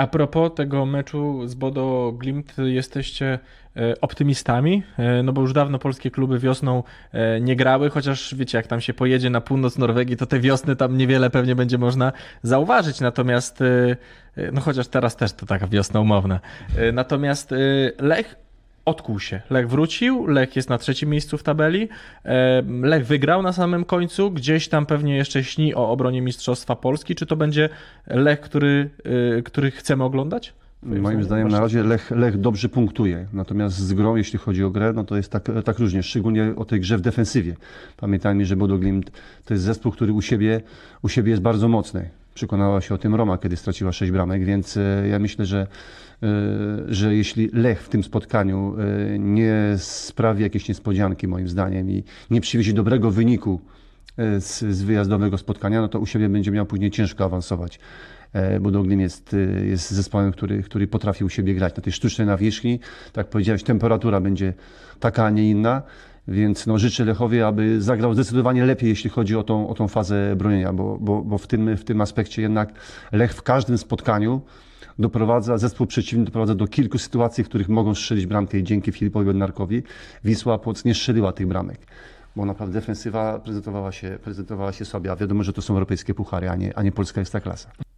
A propos tego meczu z Bodo Glimt, jesteście e, optymistami? E, no bo już dawno polskie kluby wiosną e, nie grały, chociaż wiecie, jak tam się pojedzie na północ Norwegii, to te wiosny tam niewiele pewnie będzie można zauważyć. Natomiast, no chociaż teraz też to taka wiosna umowna. Natomiast Lech odkuł się. Lech wrócił, Lech jest na trzecim miejscu w tabeli. Lech wygrał na samym końcu, gdzieś tam pewnie jeszcze śni o obronie Mistrzostwa Polski. Czy to będzie Lech, który, y, który chcemy oglądać? Moim zdaniem, zdaniem na razie Lech, Lech dobrze punktuje, natomiast z grą, jeśli chodzi o grę, no to jest tak, tak różnie, szczególnie o tej grze w defensywie. Pamiętajmy, że Bodo to jest zespół, który u siebie, u siebie jest bardzo mocny. Przekonała się o tym Roma, kiedy straciła 6 bramek, więc e, ja myślę, że, e, że jeśli Lech w tym spotkaniu e, nie sprawi jakiejś niespodzianki, moim zdaniem, i nie przywiezie dobrego wyniku z, z wyjazdowego spotkania, no to u siebie będzie miał później ciężko awansować bo Doglin jest, jest zespołem, który, który potrafi u siebie grać na tej sztucznej nawierzchni. Tak jak powiedziałeś, temperatura będzie taka, a nie inna. Więc no, życzę Lechowi, aby zagrał zdecydowanie lepiej, jeśli chodzi o tą, o tą fazę bronienia, bo, bo, bo w, tym, w tym aspekcie jednak Lech w każdym spotkaniu doprowadza, zespół przeciwny doprowadza do kilku sytuacji, w których mogą strzelić bramkę i dzięki Filipowi Bednarkowi Wisła Płoc nie strzeliła tych bramek. Bo naprawdę defensywa prezentowała się, prezentowała się sobie, a wiadomo, że to są europejskie puchary, a nie, a nie polska jest ta klasa.